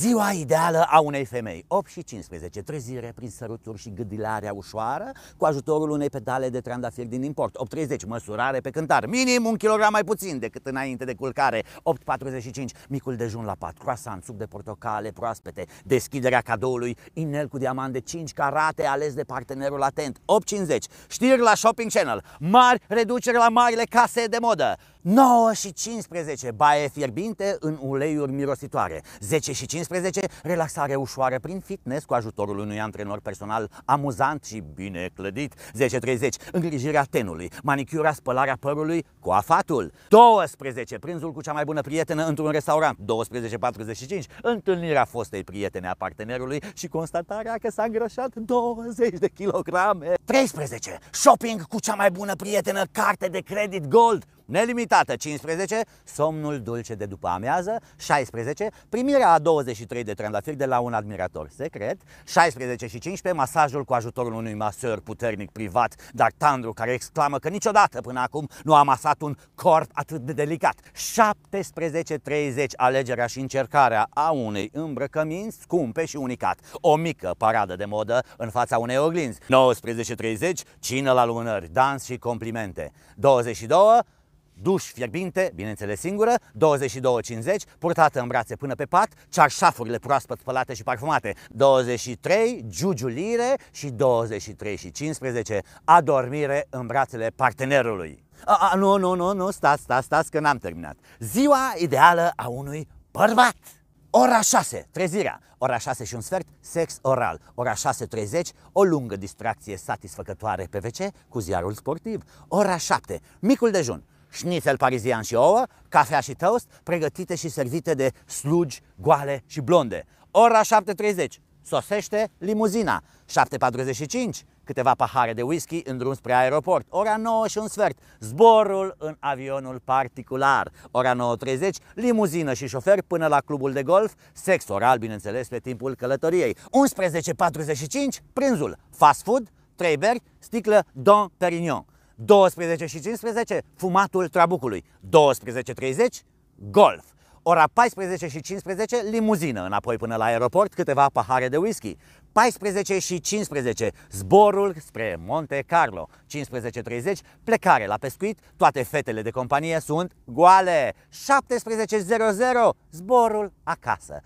Ziua ideală a unei femei, 8 și 15, trezire prin săruturi și gâdilarea ușoară cu ajutorul unei pedale de trandafir din import, 8.30, măsurare pe cântar, minim un kilogram mai puțin decât înainte de culcare, 8.45, micul dejun la pat, croissant, suc de portocale proaspete, deschiderea cadoului, inel cu diamant de 5 carate ales de partenerul atent, 8.50, știri la Shopping Channel, mari reduceri la marile case de modă, 9 și 15, baie fierbinte în uleiuri mirositoare. 10 și 15, relaxare ușoară prin fitness cu ajutorul unui antrenor personal amuzant și bine clădit. 10.30, îngrijirea tenului, manicura, spălarea părului, coafatul. 12, prânzul cu cea mai bună prietenă într-un restaurant. 12.45, întâlnirea fostei prietene a partenerului și constatarea că s-a îngrășat 20 de kilograme. 13, shopping cu cea mai bună prietenă, carte de credit gold nelimitată 15, somnul dulce de după amiază 16, primirea a 23 de trandafiri de la un admirator secret 16 și 15, masajul cu ajutorul unui masor puternic privat, dar tandru care exclamă că niciodată până acum nu a masat un corp atât de delicat 17.30 alegerea și încercarea a unei îmbrăcăminți scumpe și unicat o mică paradă de modă în fața unei oglinzi 19.30 cină la lunări, dans și complimente 22 duș fierbinte, bineînțeles singură, 22,50, purtată în brațe până pe pat, cearșafurile proaspăt spălate și parfumate, 23, giugiulire și 23.15, și adormire în brațele partenerului. A, a, nu, nu, nu, nu, stați, stați, stați, că n-am terminat. Ziua ideală a unui bărbat. Ora 6, trezirea. Ora 6 și un sfert, sex oral. Ora 6.30, o lungă distracție satisfăcătoare pe WC cu ziarul sportiv. Ora 7, micul dejun șnițel parizian și ouă, cafea și toast, pregătite și servite de slugi goale și blonde. Ora 7.30, sosește limuzina. 7.45, câteva pahare de whisky în drum spre aeroport. Ora 9 și un sfert, zborul în avionul particular. Ora 9.30, limuzină și șofer până la clubul de golf, sex oral, bineînțeles, pe timpul călătoriei. 11.45, prânzul, fast food, trei beri, sticlă Don Perignon. 12 și 15, fumatul trabucului. 12.30, golf. Ora 14 și 15, limuzină înapoi până la aeroport, câteva pahare de whisky. 14 și 15, zborul spre Monte Carlo. 15.30, plecare la pescuit, toate fetele de companie sunt goale. 17.00, zborul acasă.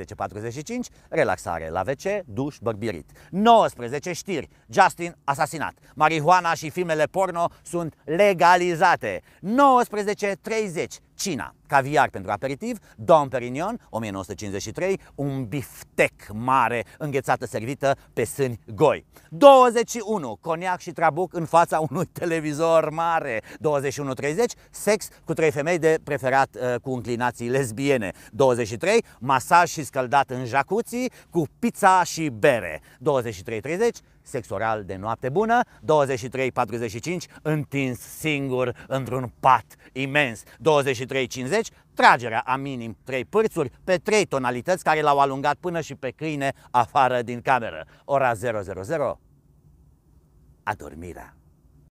18.45, relaxare la WC, duș bărbirit. 19 știri, Justin asasinat. Marihuana și filmele porno sunt legalizate. 19.30, Cina, caviar pentru aperitiv, Dom Perignon, 1953, un biftec mare înghețată servită pe sâni goi. 21, coniac și trabuc în fața unui televizor mare. 21.30, sex cu trei femei de preferat uh, cu înclinații lesbiene. 23, masaj și scăldat în jacuzzi cu pizza și bere. 23.30, sex oral de noapte bună, 23.45, întins singur într-un pat imens, 3,50, tragerea a minim 3 pârțuri pe 3 tonalități care l-au alungat până și pe câine afară din cameră. Ora 000, adormirea.